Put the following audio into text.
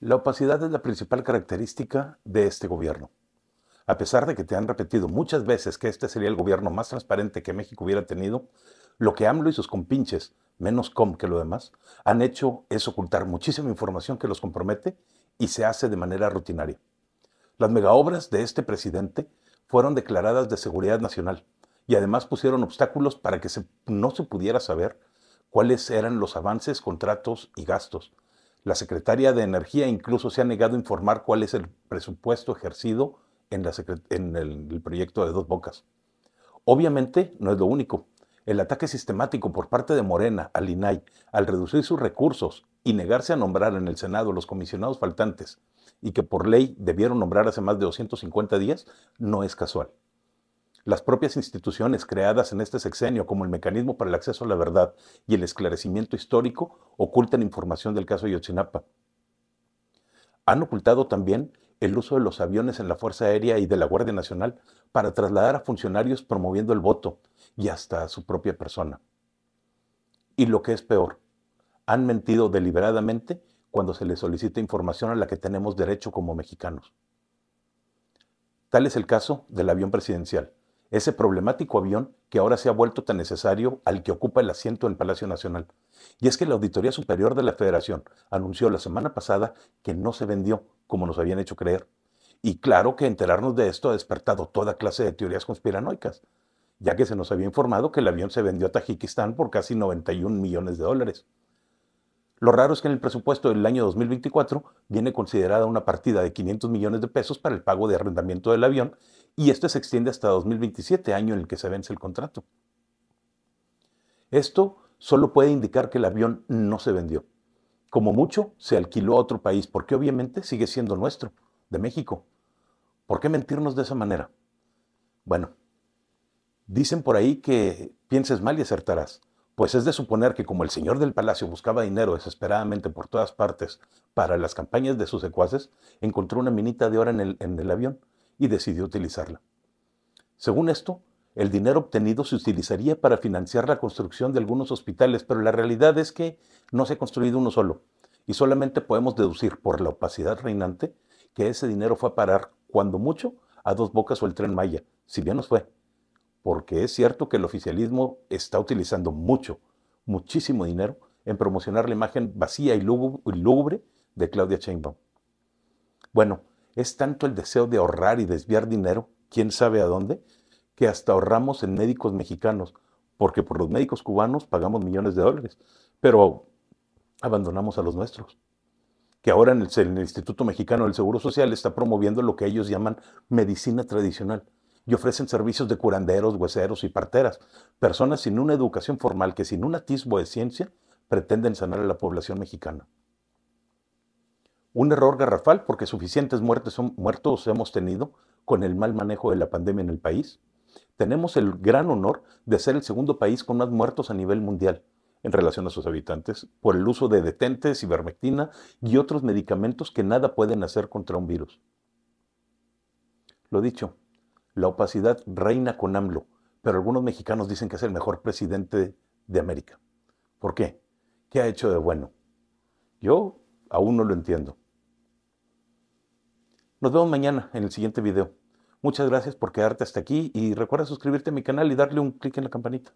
La opacidad es la principal característica de este gobierno. A pesar de que te han repetido muchas veces que este sería el gobierno más transparente que México hubiera tenido, lo que AMLO y sus compinches, menos com que lo demás, han hecho es ocultar muchísima información que los compromete y se hace de manera rutinaria. Las megaobras de este presidente fueron declaradas de seguridad nacional y además pusieron obstáculos para que no se pudiera saber cuáles eran los avances, contratos y gastos la secretaria de Energía incluso se ha negado a informar cuál es el presupuesto ejercido en, el, proyecto de Dos Bocas. Obviamente no es lo único. El ataque sistemático por parte de Morena al INAI al reducir sus recursos y negarse a nombrar en el Senado los comisionados faltantes y que por ley debieron nombrar hace más de 250 días no es casual las propias instituciones creadas en este sexenio, como el Mecanismo para el Acceso a la Verdad y el Esclarecimiento Histórico, ocultan información del caso Yotzinapa. Han ocultado también el uso de los aviones en la Fuerza Aérea y de la Guardia Nacional para trasladar a funcionarios promoviendo el voto y hasta a su propia persona. Y lo que es peor, han mentido deliberadamente cuando se les solicita información a la que tenemos derecho como mexicanos. Tal es el caso del avión presidencial ese problemático avión que ahora se ha vuelto tan necesario al que ocupa el asiento en Palacio Nacional. Y es que la Auditoría Superior de la Federación anunció la semana pasada que no se vendió, como nos habían hecho creer. Y claro que enterarnos de esto ha despertado toda clase de teorías conspiranoicas, ya que se nos había informado que el avión se vendió a Tajikistán por casi 91 millones de dólares. Lo raro es que en el presupuesto del año 2024 viene considerada una partida de 500 millones de pesos para el pago de arrendamiento del avión y esto se extiende hasta 2027, año en el que se vence el contrato. Esto solo puede indicar que el avión no se vendió. Como mucho, se alquiló a otro país, porque obviamente sigue siendo nuestro, de México. ¿Por qué mentirnos de esa manera? Bueno, dicen por ahí que pienses mal y acertarás. Pues es de suponer que como el señor del palacio buscaba dinero desesperadamente por todas partes para las campañas de sus secuaces, encontró una minita de oro en el, en el avión y decidió utilizarla. Según esto, el dinero obtenido se utilizaría para financiar la construcción de algunos hospitales, pero la realidad es que no se ha construido uno solo, y solamente podemos deducir por la opacidad reinante que ese dinero fue a parar, cuando mucho, a dos bocas o el tren Maya, si bien nos fue. Porque es cierto que el oficialismo está utilizando mucho, muchísimo dinero en promocionar la imagen vacía y lúgubre de Claudia Sheinbaum. Bueno, es tanto el deseo de ahorrar y desviar dinero, quién sabe a dónde, que hasta ahorramos en médicos mexicanos, porque por los médicos cubanos pagamos millones de dólares, pero abandonamos a los nuestros. Que ahora en el, Instituto Mexicano del Seguro Social está promoviendo lo que ellos llaman medicina tradicional y ofrecen servicios de curanderos, hueseros y parteras, personas sin una educación formal que sin un atisbo de ciencia pretenden sanar a la población mexicana un error garrafal porque suficientes muertes son, muertos hemos tenido con el mal manejo de la pandemia en el país. Tenemos el gran honor de ser el segundo país con más muertos a nivel mundial en relación a sus habitantes por el uso de detentes, ivermectina y otros medicamentos que nada pueden hacer contra un virus. Lo dicho, la opacidad reina con AMLO, pero algunos mexicanos dicen que es el mejor presidente de América. ¿Por qué? ¿Qué ha hecho de bueno? Yo aún no lo entiendo. Nos vemos mañana en el siguiente video. Muchas gracias por quedarte hasta aquí y recuerda suscribirte a mi canal y darle un clic en la campanita.